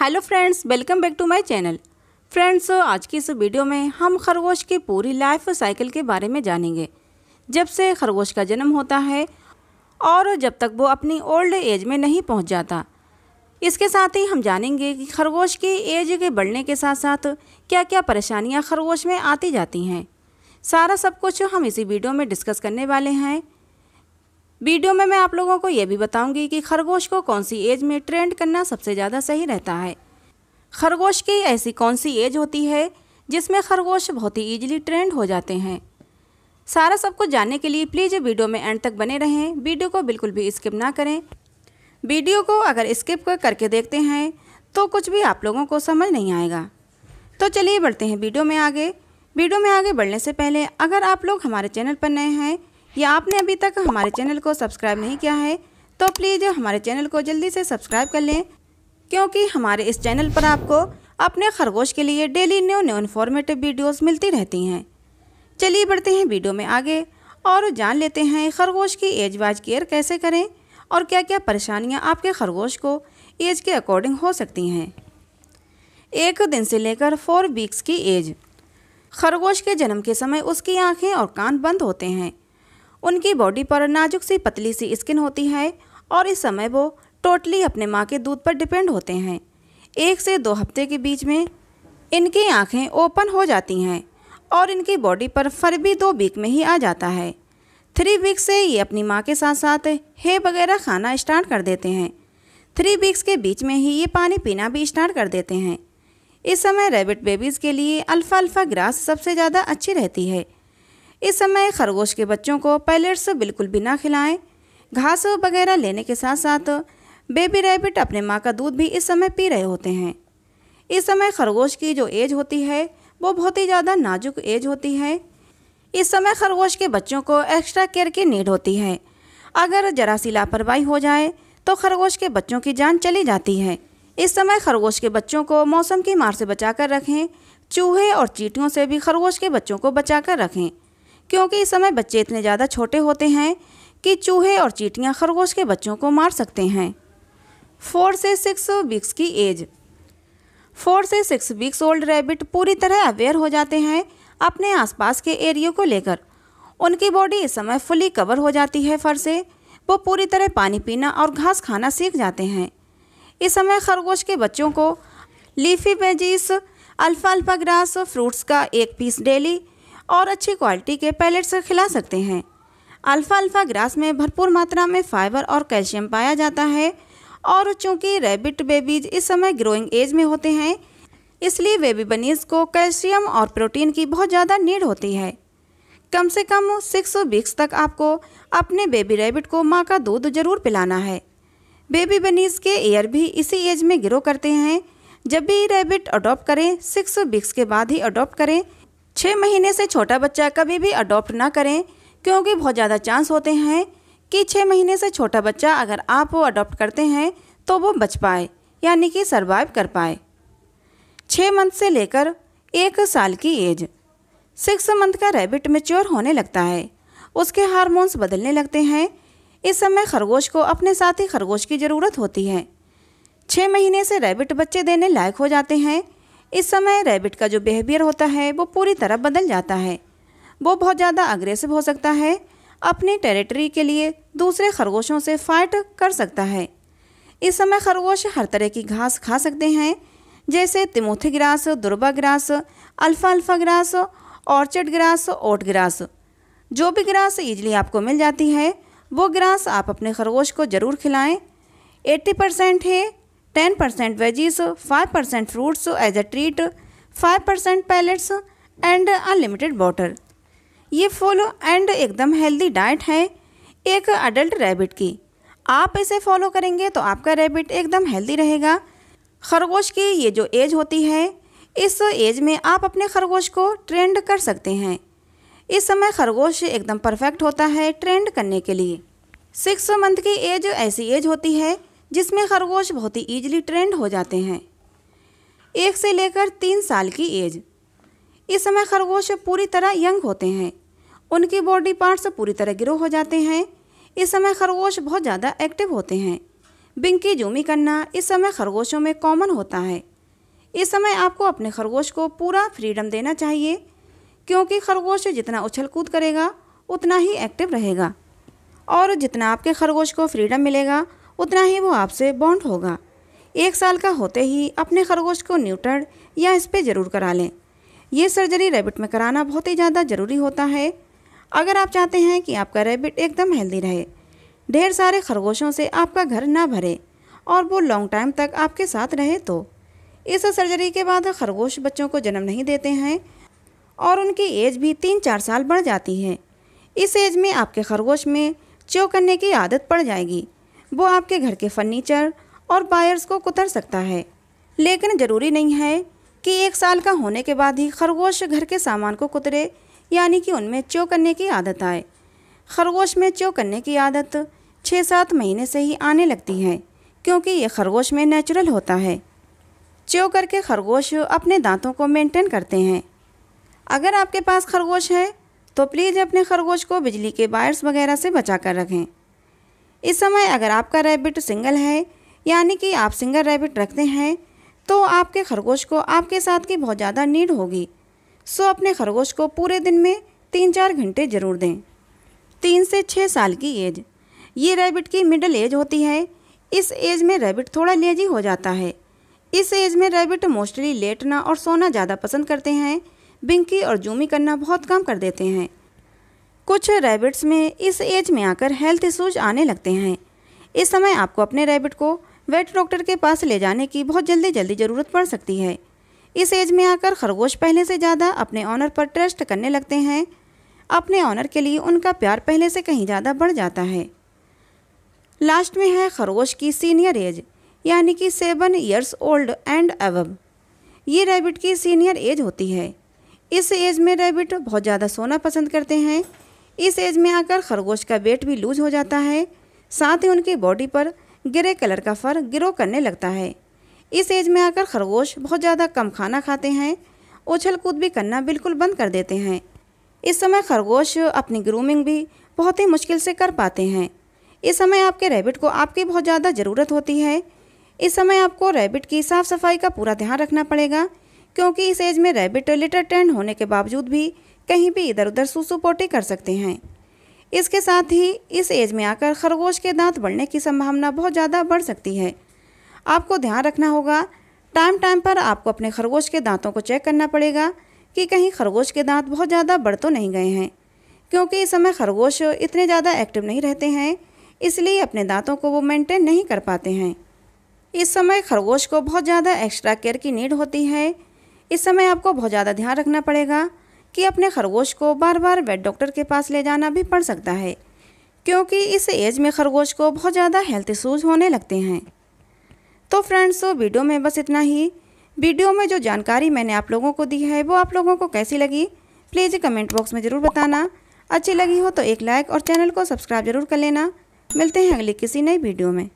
hello friends welcome back to my channel friends आज की इस वीडियो में हम खरगोश की पूरी लाइफ साइकिल के बारे में जानेंगे जब से खरगोश का जन्म होता है और जब तक वो अपनी ओल्ड एज में नहीं पहुंच जाता इसके साथ ही हम जानेंगे कि खरगोश की एज के बढ़ने के साथ साथ क्या क्या परेशानियाँ खरगोश में आती जाती हैं सारा सब कुछ हम इसी वीडियो में डिस्कस करने वाले हैं वीडियो में मैं आप लोगों को ये भी बताऊंगी कि खरगोश को कौन सी एज में ट्रेंड करना सबसे ज़्यादा सही रहता है खरगोश की ऐसी कौन सी एज होती है जिसमें खरगोश बहुत ही ईजिली ट्रेंड हो जाते हैं सारा सब कुछ जानने के लिए प्लीज़ वीडियो में एंड तक बने रहें वीडियो को बिल्कुल भी स्किप ना करें वीडियो को अगर स्किप करके देखते हैं तो कुछ भी आप लोगों को समझ नहीं आएगा तो चलिए बढ़ते हैं वीडियो में आगे वीडियो में आगे बढ़ने से पहले अगर आप लोग हमारे चैनल पर नए हैं या आपने अभी तक हमारे चैनल को सब्सक्राइब नहीं किया है तो प्लीज़ हमारे चैनल को जल्दी से सब्सक्राइब कर लें क्योंकि हमारे इस चैनल पर आपको अपने खरगोश के लिए daily new new informative videos मिलती रहती हैं चलिए बढ़ते हैं वीडियो में आगे और जान लेते हैं खरगोश की एज वाइज केयर कैसे करें और क्या क्या परेशानियां आपके खरगोश को एज के अकॉर्डिंग हो सकती हैं एक दिन से लेकर फोर वीक्स की एज खरगोश के जन्म के समय उसकी आँखें और कान बंद होते हैं उनकी बॉडी पर नाजुक सी पतली सी स्किन होती है और इस समय वो टोटली अपने माँ के दूध पर डिपेंड होते हैं एक से दो हफ्ते के बीच में इनकी आँखें ओपन हो जाती हैं और इनकी बॉडी पर फर भी दो वीक में ही आ जाता है थ्री वीक से ये अपनी माँ के साथ साथ हे वगैरह खाना स्टार्ट कर देते हैं थ्री वीक्स के बीच में ही ये पानी पीना भी स्टार्ट कर देते हैं इस समय रैबिट बेबीज़ के लिए अल्फ़ा अल्फ़ा ग्रास सबसे ज़्यादा अच्छी रहती है इस समय खरगोश के बच्चों को पैलेट्स बिल्कुल भी ना खिलाएं घास वगैरह लेने के साथ साथ बेबी रैबिट अपने माँ का दूध भी इस समय पी रहे होते हैं इस समय खरगोश की जो एज होती है वो बहुत ही ज़्यादा नाजुक एज होती है इस समय खरगोश के बच्चों को एक्स्ट्रा केयर की नीड होती है अगर जरा सी लापरवाही हो जाए तो खरगोश के बच्चों की जान चली जाती है इस समय खरगोश के बच्चों को मौसम की मार से बचाकर रखें चूहे और चीटियों से भी खरगोश के बच्चों को बचाकर रखें क्योंकि इस समय बच्चे इतने ज़्यादा छोटे होते हैं कि चूहे और चीटियाँ खरगोश के बच्चों को मार सकते हैं फोर से सिक्स वीक्स की एज फोर से सिक्स वीक्स ओल्ड रैबिट पूरी तरह अवेयर हो जाते हैं अपने आसपास के एरिया को लेकर उनकी बॉडी इस समय फुली कवर हो जाती है फर से वो पूरी तरह पानी पीना और घास खाना सीख जाते हैं इस समय खरगोश के बच्चों को लीफी बेजिस अल्फा अल्फा ग्रास फ्रूट्स का एक पीस डेली और अच्छी क्वालिटी के पैलेट्स खिला सकते हैं अल्फ़ा अल्फ़ा ग्रास में भरपूर मात्रा में फाइबर और कैल्शियम पाया जाता है और चूँकि रैबिट बेबीज इस समय ग्रोइंग एज में होते हैं इसलिए बेबी बनीज को कैल्शियम और प्रोटीन की बहुत ज़्यादा नीड होती है कम से कम सिक्स वीक्स तक आपको अपने बेबी रैबिट को माँ का दूध जरूर पिलाना है बेबी बनीज के एयर भी इसी एज में ग्रो करते हैं जब भी रैबिट अडॉप्ट करें सिक्स वीक्स के बाद ही अडॉप्ट करें छः महीने से छोटा बच्चा कभी भी अडॉप्ट ना करें क्योंकि बहुत ज़्यादा चांस होते हैं कि छः महीने से छोटा बच्चा अगर आप वो अडॉप्ट करते हैं तो वो बच पाए यानी कि सर्वाइव कर पाए छः मंथ से लेकर एक साल की एज सिक्स मंथ का रैबिट मेच्योर होने लगता है उसके हारमोन्स बदलने लगते हैं इस समय खरगोश को अपने साथ ही खरगोश की ज़रूरत होती है छः महीने से रैबिट बच्चे देने लायक हो जाते हैं इस समय रैबिट का जो बिहेवियर होता है वो पूरी तरह बदल जाता है वो बहुत ज़्यादा अग्रेसिव हो सकता है अपनी टेरिटरी के लिए दूसरे खरगोशों से फाइट कर सकता है इस समय खरगोश हर तरह की घास खा सकते हैं जैसे तिमोथी ग्रास दुर्बा ग्रास अल्फा अल्फा grass orchard grass oat grass जो भी ग्रास ईजली आपको मिल जाती है वो ग्रास आप अपने खरगोश को ज़रूर खिलाएं 80 परसेंट है ten percent veggies five percent fruits as a treat five percent pellets and unlimited water ये फॉलो एंड एकदम हेल्दी डाइट है एक अडल्ट रैबिट की आप इसे फॉलो करेंगे तो आपका रैबिट एकदम हेल्दी रहेगा खरगोश की ये जो एज होती है इस एज में आप अपने खरगोश को ट्रेंड कर सकते हैं इस समय खरगोश एकदम परफेक्ट होता है ट्रेंड करने के लिए सिक्स मंथ की एज ऐसी एज होती है जिसमें खरगोश बहुत ही ईजिली ट्रेंड हो जाते हैं एक से लेकर तीन साल की एज इस समय खरगोश पूरी तरह यंग होते हैं उनके बॉडी पार्ट्स पूरी तरह ग्रो हो जाते हैं इस समय खरगोश बहुत ज़्यादा एक्टिव होते हैं बिंकी जूमी करना इस समय खरगोशों में कॉमन होता है इस समय आपको अपने खरगोश को पूरा फ्रीडम देना चाहिए क्योंकि खरगोश जितना उछल कूद करेगा उतना ही एक्टिव रहेगा और जितना आपके खरगोश को फ्रीडम मिलेगा उतना ही वो आपसे बॉन्ड होगा एक साल का होते ही अपने खरगोश को न्यूटर्ड या इस पर ज़रूर करा लें यह सर्जरी रैबिट में कराना बहुत ही ज़्यादा ज़रूरी होता है अगर आप चाहते हैं कि आपका रैबिट एकदम हेल्दी रहे ढेर सारे खरगोशों से आपका घर ना भरे और वो लॉन्ग टाइम तक आपके साथ रहे तो इस सर्जरी के बाद खरगोश बच्चों को जन्म नहीं देते हैं और उनकी एज भी तीन चार साल बढ़ जाती है इस एज में आपके खरगोश में च्यो करने की आदत पड़ जाएगी वो आपके घर के फर्नीचर और बायर्स को कुतर सकता है लेकिन ज़रूरी नहीं है कि एक साल का होने के बाद ही खरगोश घर के सामान को कुतरे यानी कि उनमें च्यो करने की आदत आए खरगोश में च्यो करने की आदत छः सात महीने से ही आने लगती है क्योंकि ये खरगोश में नेचुरल होता है च्यो करके खरगोश अपने दांतों को मेंटेन करते हैं अगर आपके पास खरगोश है तो प्लीज़ अपने खरगोश को बिजली के वायर्स वगैरह से बचा कर रखें इस समय अगर आपका रैबिट सिंगल है यानी कि आप सिंगल रैबिट रखते हैं तो आपके खरगोश को आपके साथ की बहुत ज़्यादा नीड होगी सो अपने खरगोश को पूरे दिन में तीन चार घंटे ज़रूर दें तीन से छः साल की एज ये रैबिट की मिडल एज होती है इस एज में रैबिट थोड़ा लेजी हो जाता है इस एज में रैबिट मोस्टली लेटना और सोना ज़्यादा पसंद करते हैं बिंकी और जूमी करना बहुत कम कर देते हैं कुछ रैबिट्स में इस एज में आकर हेल्थ इशूज आने लगते हैं इस समय आपको अपने रैबिट को वेट डॉक्टर के पास ले जाने की बहुत जल्दी जल्दी ज़रूरत पड़ सकती है इस एज में आकर खरगोश पहले से ज़्यादा अपने ऑनर पर ट्रस्ट करने लगते हैं अपने ऑनर के लिए उनका प्यार पहले से कहीं ज़्यादा बढ़ जाता है लास्ट में है खरगोश की सीनियर एज यानी कि seven years old and above ये रैबिट की सीनियर एज होती है इस एज में रैबिट बहुत ज़्यादा सोना पसंद करते हैं इस एज में आकर खरगोश का वेट भी लूज हो जाता है साथ ही उनकी बॉडी पर ग्रे कलर का फर ग्रो करने लगता है इस एज में आकर खरगोश बहुत ज़्यादा कम खाना खाते हैं उछल कूद भी करना बिल्कुल बंद कर देते हैं इस समय खरगोश अपनी ग्रूमिंग भी बहुत ही मुश्किल से कर पाते हैं इस समय आपके रैबिट को आपकी बहुत ज़्यादा ज़रूरत होती है इस समय आपको रैबिट की साफ़ सफाई का पूरा ध्यान रखना पड़ेगा क्योंकि इस एज में रैबिट लिटर टेंड होने के बावजूद भी कहीं भी इधर उधर सुसुपोटी कर सकते हैं इसके साथ ही इस एज में आकर खरगोश के दांत बढ़ने की संभावना बहुत ज़्यादा बढ़ सकती है आपको ध्यान रखना होगा टाइम टाइम पर आपको अपने खरगोश के दांतों को चेक करना पड़ेगा कि कहीं खरगोश के दांत बहुत ज़्यादा बढ़ तो नहीं गए हैं क्योंकि इस समय खरगोश इतने ज़्यादा एक्टिव नहीं रहते हैं इसलिए अपने दांतों को वो मेंटेन नहीं कर पाते हैं इस समय खरगोश को बहुत ज़्यादा एक्स्ट्रा केयर की नीड होती है इस समय आपको बहुत ज़्यादा ध्यान रखना पड़ेगा कि अपने खरगोश को बार बार वेट डॉक्टर के पास ले जाना भी पड़ सकता है क्योंकि इस एज में खरगोश को बहुत ज़्यादा हेल्थ इशूज़ होने लगते हैं तो फ्रेंड्स तो वीडियो में बस इतना ही वीडियो में जो जानकारी मैंने आप लोगों को दी है वो आप लोगों को कैसी लगी प्लीज़ कमेंट बॉक्स में ज़रूर बताना अच्छी लगी हो तो एक लाइक और चैनल को सब्सक्राइब जरूर कर लेना मिलते हैं अगली किसी नई वीडियो में